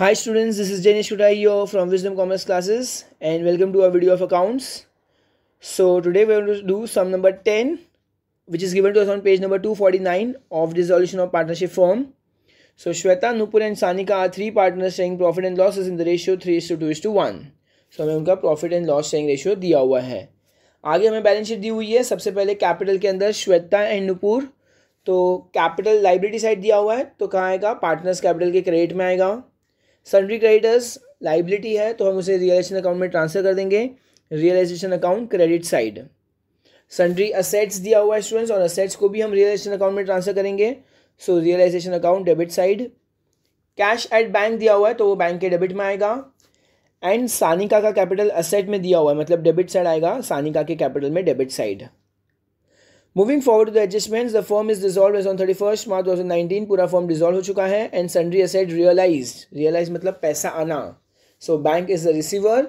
Hi students, this is Janish Kutayo from Wisdom Commerce Classes and welcome to our video of accounts. So today we are going to do sum number 10 which is given to us on page number 249 of dissolution of partnership firm. So Shweta, Nupur and Sanika are three partners sharing profit and losses in the ratio 3 is to 2 is to 1. So हमें उनका profit and loss sharing ratio दिया हुआ है आगे हमें balance sheet दी हुई है सबसे पहले कैपिटल के अंदर श्वेता एंड नुपुर तो कैपिटल लाइब्रेटी साइड दिया हुआ है तो कहाँ आएगा पार्टनर्स कैपिटल के क्रेडिट में आएगा सन्ड्री क्रेडिटर्स लाइबिलिटी है तो हम उसे रियलाइजेशन अकाउंट में ट्रांसफर कर देंगे realization account credit side sundry assets दिया हुआ है स्टूडेंट्स और असेट्स को भी हम रियलाइजेशन अकाउंट में ट्रांसफर करेंगे so realization account debit side cash at bank दिया हुआ है तो वो बैंक के डेबिट में आएगा एंड सानिका का कैपिटल असेट में दिया हुआ है मतलब डेबिट साइड आएगा सानिका के कैपिटल में debit side moving forward to the adjustments the firm is dissolve as on thirty first March two thousand nineteen पूरा फॉर्म डिजॉल्व हो चुका है and sundry asset realize realize मतलब पैसा आना so bank is the receiver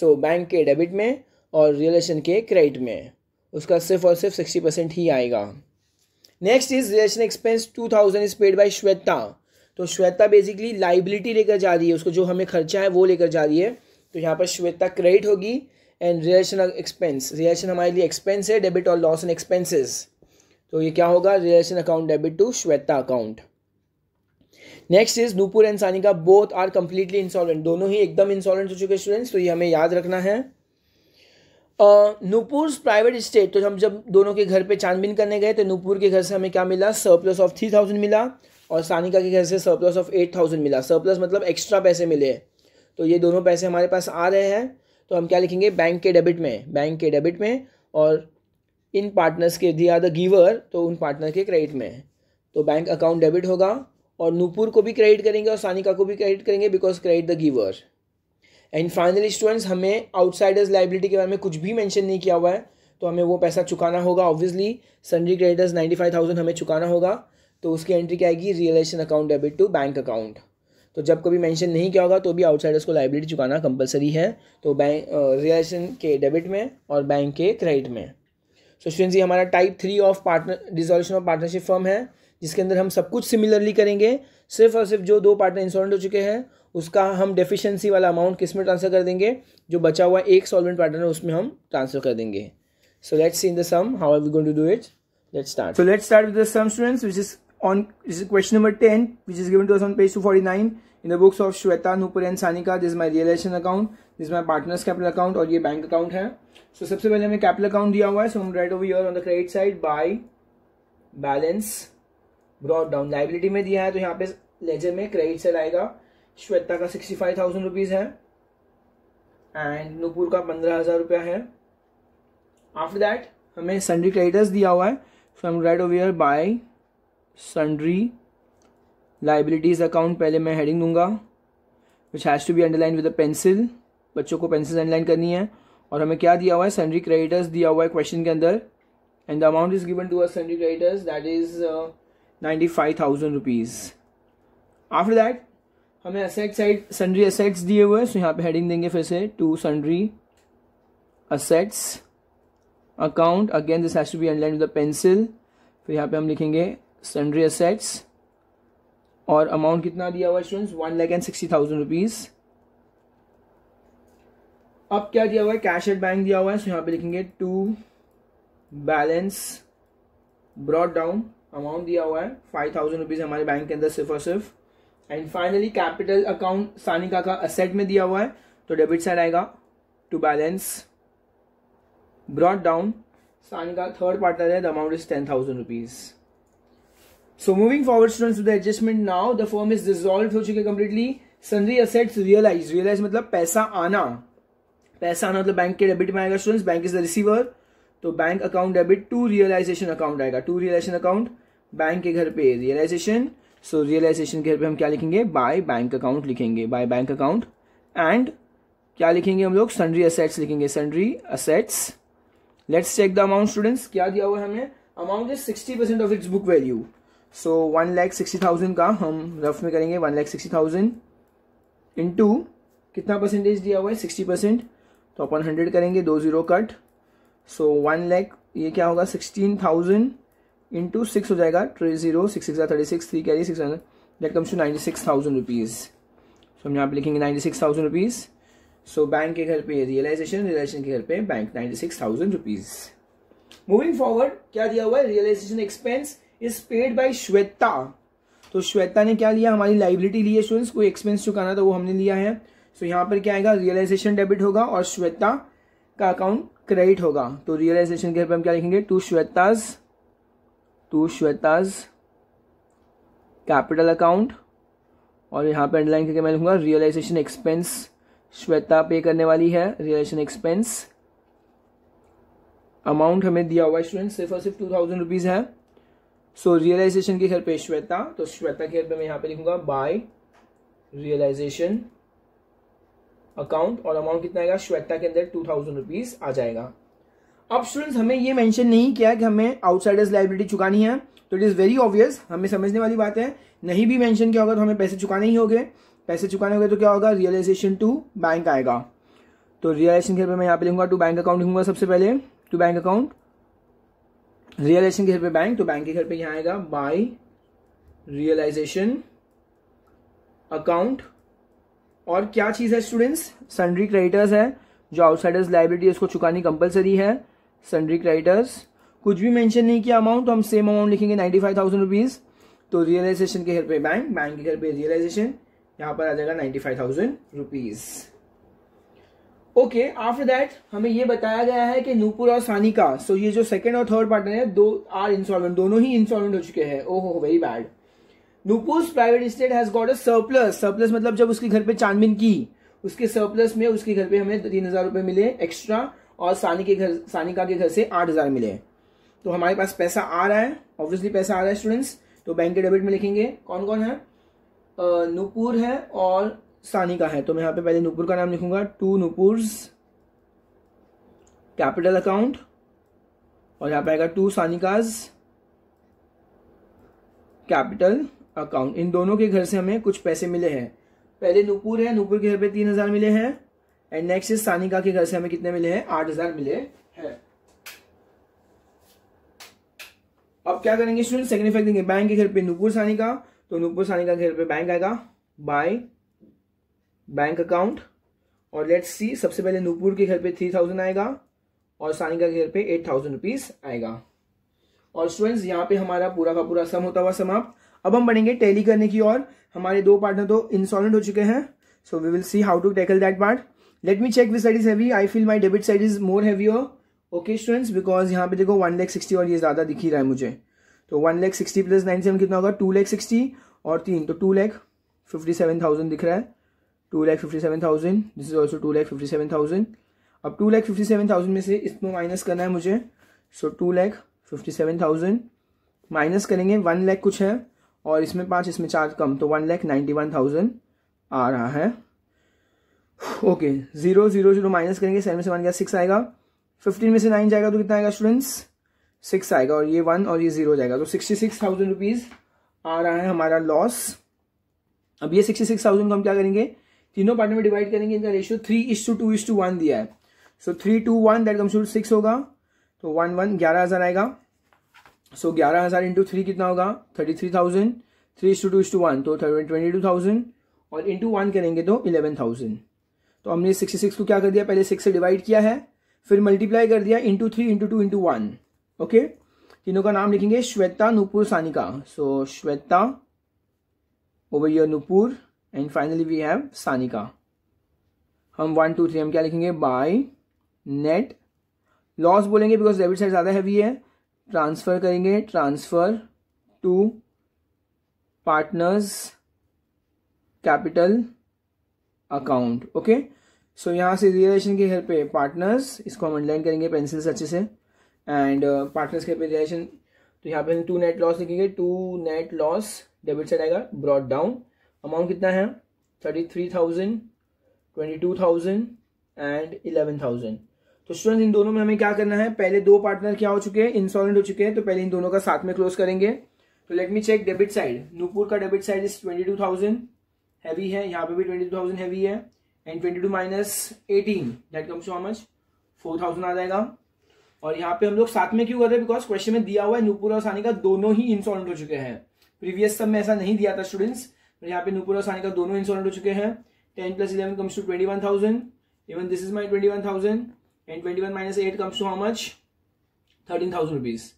so bank के debit में और रियलेशन के क्रेडिट में उसका सिर्फ और सिर्फ सिक्सटी परसेंट ही आएगा next is realization expense two thousand is paid by Shweta तो श्वेता बेसिकली लाइबिलिटी लेकर जा रही है उसको जो हमें खर्चा है वो लेकर जा रही है तो यहाँ पर श्वेता क्रेडिट होगी एंड रिलेशन एक्सपेंस रिलेशन हमारे लिए एक्सपेंस है डेबिट और लॉस एंड एक्सपेंसेस तो ये क्या होगा realization account debit to Shweta account next is Nupur and Sanika both are completely insolvent दोनों ही एकदम इंसॉल्वेंट हो चुके स्टूडेंट्स तो ये हमें याद रखना है नूपुर प्राइवेट स्टेट तो हम जब दोनों के घर पे छानबीन करने गए तो नूपुर के घर से हमें क्या मिला सरप्लस ऑफ थ्री थाउजेंड मिला और सानिका के घर से सरप्लस ऑफ एट थाउजेंड मिला सरप्लस मतलब एक्स्ट्रा पैसे मिले तो ये दोनों पैसे हमारे पास आ रहे हैं तो हम क्या लिखेंगे बैंक के डेबिट में बैंक के डेबिट में और इन पार्टनर्स के दिया द गिवर तो उन पार्टनर के क्रेडिट में तो बैंक अकाउंट डेबिट होगा और नूपुर को भी क्रेडिट करेंगे और सानिका को भी क्रेडिट करेंगे because credit the giver and finally students हमें आउटसाइडर्स लाइबिलिटी के बारे में कुछ भी मैंशन नहीं किया हुआ है तो हमें वो पैसा चुकाना होगा obviously sundry creditors ninety five thousand हमें चुकाना होगा तो उसकी एंट्री क्या आएगी realization account debit to bank account तो जब कभी मेंशन नहीं किया होगा तो भी आउटसाइडर्स को लाइबिलिटी चुकाना कंपलसरी है तो बैंक रिलेशन के डेबिट में और बैंक के क्रेडिट में सो स्टूडेंट्स ये हमारा type three of partner dissolution of partnership firm है जिसके अंदर हम सब कुछ सिमिलरली करेंगे सिर्फ और सिर्फ जो दो पार्टनर इंसॉलेंट हो चुके हैं उसका हम डेफिशिएंसी वाला अमाउंट किस में ट्रांसफर कर देंगे जो बचा हुआ एक सॉल्वेंट पार्टनर है उसमें हम ट्रांसफर कर देंगे so let's see in the sum how are we going to do it let's start so let's start with the sum students which is on this is question number 10 which is given to us on page 249 in the books of Shweta, Nupur and Sanika this is my realization account this is my partner's capital account और ये bank account है सो so, सबसे पहले हमें capital account दिया हुआ है so हम write over your on the credit side by balance brought down liability में दिया है तो यहाँ पे लेजर में क्रेडिट साइड आएगा श्वेता का सिक्सटी फाइव थाउजेंड रुपीज़ है एंड नूपुर का पंद्रह हज़ार रुपया है आफ्टर दैट हमें सन्डी क्रेडिटर्स दिया हुआ है सो हम write over by sundry liabilities account पहले मैं हेडिंग दूंगा which has to be underline with a pencil बच्चों को पेंसिल अंडरलाइन करनी है और हमें क्या दिया हुआ है सन्ड्री क्रेडिटर्स दिया हुआ है क्वेश्चन के अंदर and the amount is given to uh sundry creditors that is ninety five thousand rupees after that हमें असेट साइड सन्ड्री असेट्स दिए हुए हैं सो यहाँ पे हेडिंग देंगे फिर से to sundry assets account again this has to be underline with a pencil फिर यहाँ पे हम लिखेंगे सन्ड्री असेट्स और अमाउंट कितना दिया हुआ students one lakh and sixty thousand rupees अब क्या दिया हुआ है कैश एट बैंक दिया हुआ है सो यहाँ पे लिखेंगे to balance brought down amount दिया हुआ है फाइव थाउजेंड रुपीज़ हमारे बैंक के अंदर सिर्फ और सिर्फ and finally capital account Sanika का असेट में दिया हुआ है तो डेबिट साइड आएगा to balance brought down Sanika third partner है the amount is ten thousand rupees so moving forward students with adjustment now the firm is dissolve हो चुके completely completely assets realize realize मतलब पैसा आना पैसा आना मतलब बैंक के डेबिट में आएगा students bank is the receiver तो bank account debit to realization account आएगा टू रियलाइजेशन अकाउंट बैंक के घर पे रियलाइजेशन सो रियलाइजेशन के घर पे हम क्या लिखेंगे बाय बैंक अकाउंट लिखेंगे बाय बैंक अकाउंट एंड क्या लिखेंगे हम लोग सन्ड्री असेट्स लिखेंगे sundry assets let's check the amount students क्या दिया हुआ है हमें amount is sixty percent of its book value so one lakh sixty thousand का हम रफ में करेंगे one lakh sixty thousand into कितना परसेंटेज दिया हुआ है सिक्सटी परसेंट तो अपन हंड्रेड करेंगे दो zero cut so one lakh ये क्या होगा सिक्सटीन थाउजेंड इंटू सिक्स हो जाएगा three zero six six thirty six three carry six that comes to ninety six thousand rupees so हम यहाँ पे लिखेंगे ninety six thousand rupees so bank के घर पे रियलाइजेशन रियलाइजेशन के घर पे bank ninety six thousand rupees moving forward क्या दिया हुआ है realization expense is paid by Shweta तो श्वेता ने क्या लिया हमारी लाइबिलिटी ली है स्टूडेंट्स कोई एक्सपेंस चुकाना था वो हमने लिया है सो यहाँ पर क्या आएगा रियलाइजेशन डेबिट होगा और श्वेता का अकाउंट क्रेडिट होगा तो रियलाइजेशन के हम क्या लिखेंगे to Shweta's to Shweta's capital account और यहाँ पर अंडरलाइन करके मैं लिखूंगा रियलाइजेशन एक्सपेंस श्वेता पे करने वाली है रियलाइजेशन एक्सपेंस अमाउंट हमें दिया हुआ है स्टूडेंट सिर्फ और सिर्फ टू थाउजेंड रुपीज़ है सो रियलाइजेशन की हेल्प है श्वेता तो श्वेता की हेल्प मैं यहाँ पे लिखूंगा बाय रियलाइजेशन अकाउंट और अमाउंट कितना आएगा श्वेता के अंदर टू थाउजेंड रुपीज आ जाएगा अब स्टूडेंट्स हमें ये मेंशन नहीं किया कि हमें आउटसाइडर्स लाइबिलिटी चुकानी है तो इट इज़ वेरी ऑब्वियस हमें समझने वाली बात है नहीं भी मेंशन किया होगा तो हमें पैसे चुकाने ही होंगे पैसे चुकाने होंगे तो क्या होगा रियलाइजेशन टू बैंक आएगा तो रियलाइजेशन के मैं यहाँ पे लिखूंगा टू बैंक अकाउंट लिखूंगा सबसे पहले टू बैंक अकाउंट रियलाइजेशन के घर पे बैंक तो बैंक के घर पे यहाँ आएगा बाय रियलाइजेशन अकाउंट और क्या चीज़ है स्टूडेंट्स सन्ड्री क्रेडिटर्स है जो आउटसाइडर्स लाइबिलिटी उसको चुकानी कंपलसरी है सन्ड्री क्रेडिटर्स कुछ भी मेंशन नहीं किया अमाउंट तो हम सेम अमाउंट लिखेंगे नाइन्टी फाइव थाउजेंड रुपीज़ तो रियलाइजेशन के घर पे बैंक बैंक के घर पे रियलाइजेशन यहाँ पर आ जाएगा ninety five thousand rupees okay after that हमें ये बताया गया है कि नूपुर और सानी का सो so ये जो सेकेंड और थर्ड पार्टनर है दो आर इंस्टॉलमेंट दोनों ही इंस्टॉलमेंट हो चुके हैं ओहो very bad Nupur private estate has got a surplus surplus मतलब जब उसके घर पे छानबीन की उसके सरप्लस में उसके घर पे हमें तीन हजार रुपए मिले एक्स्ट्रा और सानी के घर सानिका के घर से आठ हजार मिले तो हमारे पास पैसा आ रहा है ऑब्वियसली पैसा आ रहा है स्टूडेंट्स तो बैंक के डेबिट में लिखेंगे कौन कौन है नूपुर है और सानी का है तो मैं यहां पे पहले नूपुर का नाम लिखूंगा टू नूपुर कैपिटल अकाउंट और यहां पे आएगा टू सानिकाज कैपिटल अकाउंट इन दोनों के घर से हमें कुछ पैसे मिले हैं पहले नूपुर है नूपुर के घर पे तीन हजार मिले हैं एंड नेक्स्ट इज सानिका के घर से हमें कितने मिले हैं आठ हजार मिले हैं अब क्या करेंगे स्टूडेंट सेकंड इफेक्ट देंगे बैंक के घर पे नूपुर सानिका तो नूपुर सानिका के घर पे बैंक आएगा बाय बैंक अकाउंट और लेट्स सी सबसे पहले नूपुर के घर पे थ्री थाउजेंड आएगा और सानिका के घर पे एट थाउजेंड रुपीज आएगा और स्टूडेंट्स यहाँ पे हमारा पूरा का पूरा सम होता हुआ समाप्त अब हम बढ़ेंगे टैली करने की और हमारे दो पार्टनर तो इंसॉल्वेंट हो चुके हैं so we will see how to tackle that part let me check with side is heavy I feel my debit side is more heavier okay students because यहाँ पे देखो वन लैख सिक्सटी और ये ज़्यादा दिख ही रहा है मुझे तो one lakh sixty plus nine seven कितना होगा टू लैख सिक्सटी और तीन तो two lakh fifty seven thousand दिख रहा है two lakh fifty seven thousand this is also two lakh fifty seven thousand अब two lakh fifty seven thousand में से इसमें माइनस करना है मुझे so two lakh fifty seven thousand minus करेंगे वन लैख कुछ है और इसमें पाँच इसमें चार कम तो one lakh ninety one thousand आ रहा है okay zero zero zero minus करेंगे सेवन से वन गया सिक्स आएगा फिफ्टीन में से नाइन जाएगा तो कितना आएगा स्टूडेंट्स सिक्स आएगा और ये वन और ये जीरो जाएगा तो सिक्सटी सिक्स थाउजेंड रुपीज़ आ रहा है हमारा लॉस अब ये सिक्सटी सिक्स थाउजेंड को हम क्या करेंगे तीनों पार्ट में डिवाइड करेंगे इनका ratio three is to two is to one दिया है so three two one that comes to six होगा तो वन वन ग्यारह हज़ार आएगा सो ग्यारह हज़ार इंटू थ्री कितना होगा thirty three thousand three is to two is to one तो ट्वेंटी टू थाउजेंड और इंटू वन करेंगे तो इलेवन थाउजेंड तो हमने सिक्सटी सिक्स को क्या कर दिया पहले सिक्स से डिवाइड किया है फिर मल्टीप्लाई कर दिया into three into two into one okay तीनों का नाम लिखेंगे श्वेता नूपुर सानिका सो श्वेता ओवैया Nupur and finally we have Sanika हम वन टू थ्री हम क्या लिखेंगे बाय नेट लॉस बोलेंगे बिकॉज डेबिट साइड ज़्यादा हैवी है ट्रांसफ़र करेंगे transfer to partners capital account okay so यहाँ से रिलेशन के हेल्प पे पार्टनर्स इसको हम अंडरलाइन करेंगे पेंसिल से अच्छे से एंड पार्टनर्स uh, के पे रिलेशन तो यहाँ पे हम टू नेट लॉस लिखेंगे to net loss debit side आएगा ब्रॉड डाउन अमाउंट कितना है thirty three thousand twenty two thousand and eleven thousand तो स्टूडेंट इन दोनों में हमें क्या करना है पहले दो पार्टनर क्या हो चुके हैं इंस्टॉलमेंट हो चुके हैं तो पहले इन दोनों का साथ में क्लोज करेंगे तो let me check debit side Nupur का debit side is twenty two thousand heavy है यहाँ पे भी ट्वेंटी टू थाउजेंड हैवी है and twenty two minus eighteen that comes to how much four thousand आ जाएगा और यहाँ पे हम लोग साथ में क्यों कर रहे हैं बिकॉज क्वेश्चन में दिया हुआ है नूपुर और सानी का दोनों ही इंस्टॉलमेंट हो चुके हैं प्रीवियस सब में ऐसा नहीं दिया था स्टूडेंट्स यहाँ पे नूपुर और सानिका दोनों इंस्टॉलमेंट हो चुके हैं ten plus eleven comes to twenty one thousand even this is my twenty one thousand and twenty one minus eight comes to how much thirteen thousand rupees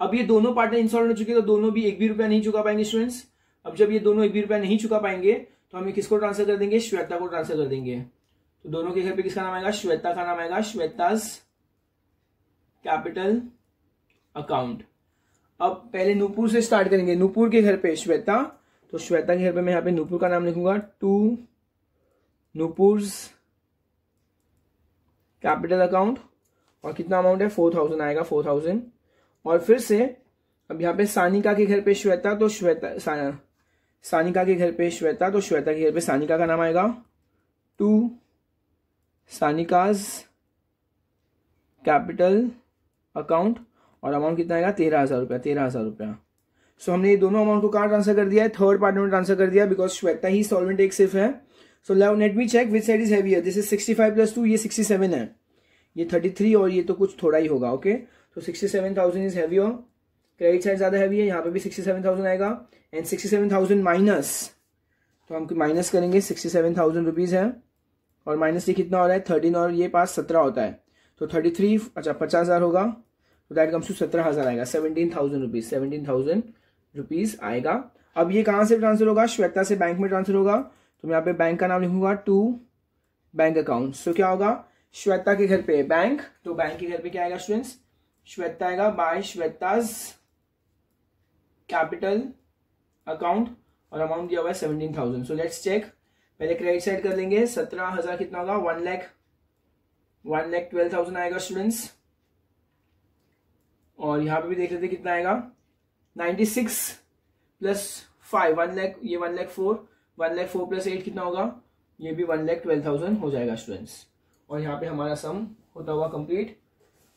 अब ये दोनों पार्टनर इंस्टॉलमेंट हो चुके तो दोनों भी एक भी रुपया नहीं चुका पाएंगे स्टूडेंट्स अब जब ये दोनों एक भी रुपया नहीं चुका पाएंगे तो हम ये किसको ट्रांसफर कर देंगे श्वेता को ट्रांसफर कर देंगे तो दोनों के घर पे किसका नाम आएगा श्वेता का नाम आएगा श्वेताज कैपिटल अकाउंट अब पहले नूपुर से स्टार्ट करेंगे नूपुर के घर पे श्वेता तो श्वेता के घर में मैं यहाँ पे नूपुर का नाम लिखूंगा टू नूपुर्स कैपिटल अकाउंट और कितना अमाउंट है फोर थाउजेंड आएगा फोर थाउजेंड और फिर से अब यहाँ पे सानिका के घर पे श्वेता तो श्वेता सा, सानिका के घर पे श्वेता तो श्वेता के घर पे सानिका का नाम आएगा टू सानिकाज कैपिटल अकाउंट और अमाउंट कितना आएगा तेरह हज़ार रुपया तेरह हज़ार रुपया सो so, हमने ये दोनों अमाउंट को कहाँ ट्रांसफर कर दिया है थर्ड पार्टनर में ट्रांसफर कर दिया बिकॉज श्वेता ही सॉल्वेंट एक सिर्फ है so love let me check which side is है this is sixty five plus two ये सिक्सटी सेवन है ये थर्टी थ्री और ये तो कुछ थोड़ा ही होगा okay so sixty seven thousand is और क्रेडिट साइड ज़्यादा हैवी है यहाँ पे भी सिक्सटी सेवन थाउजेंड आएगा and sixty seven thousand minus तो हम माइनस करेंगे सिक्सटी सेवन थाउजेंड रुपीज़ है और माइनस ये कितना हो रहा है थर्टीन और ये पास सत्रह होता है तो थर्टी थ्री अच्छा पचास हज़ार होगा तो दैट कम्स टू सत्रह हज़ार आएगा seventeen thousand rupees seventeen thousand rupees आएगा अब ये कहां से ट्रांसफर होगा श्वेता से बैंक में ट्रांसफर होगा तो मैं यहाँ पे बैंक का नाम लिखूंगा टू बैंक अकाउंट सो क्या होगा श्वेता के घर पे बैंक तो बैंक के घर पे क्या आएगा स्टूडेंट्स श्वेता आएगा बाय श्वेताज कैपिटल अकाउंट और अमाउंट दिया हुआ है seventeen thousand so let's check पहले क्रेडिट साइड कर लेंगे सत्रह हजार कितना होगा one lakh one lakh twelve thousand आएगा स्टूडेंट्स और यहां पे भी देख लेते कितना आएगा ninety six plus five one lakh ये one lakh four one lakh four plus eight कितना होगा ये भी वन लैख ट्वेल्व थाउजेंड हो जाएगा स्टूडेंट्स और यहाँ पे हमारा सम होता हुआ कंप्लीट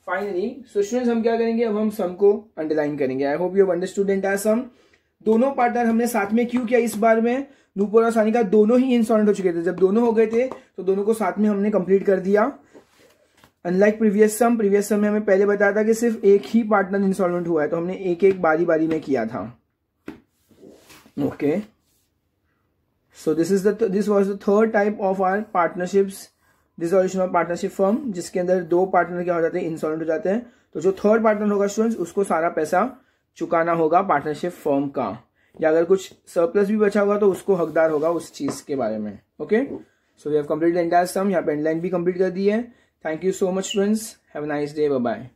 फाइनली सो स्टूडेंट्स हम क्या करेंगे अब हम सम को अंडरलाइन करेंगे I hope you student are sum दोनों पार्टनर हमने साथ में क्यों किया इस बार में नूपुर और सानिका दोनों ही इंसॉल्ट हो चुके थे जब दोनों हो गए थे तो दोनों को साथ में हमने कंप्लीट कर दिया unlike previous sum previous sum में हमें पहले बताया था कि सिर्फ एक ही पार्टनर इंस्टॉलमेंट हुआ है तो हमने एक एक बारी बारी में किया था okay so this is this was the third type of are partnership dissolution of partnership firm जिसके अंदर दो पार्टनर क्या हो जाते हैं इंस्टॉलमेंट हो जाते हैं तो जो थर्ड पार्टनर होगा स्टूडेंट उसको सारा पैसा चुकाना होगा पार्टनरशिप फर्म का या अगर कुछ सरप्लस भी बचा होगा तो उसको हकदार होगा उस चीज के बारे में okay so we have complete the entire sum यहाँ पे एंडलाइन भी कंप्लीट कर दी है Thank you so much, friends. Have a nice day. Bye bye.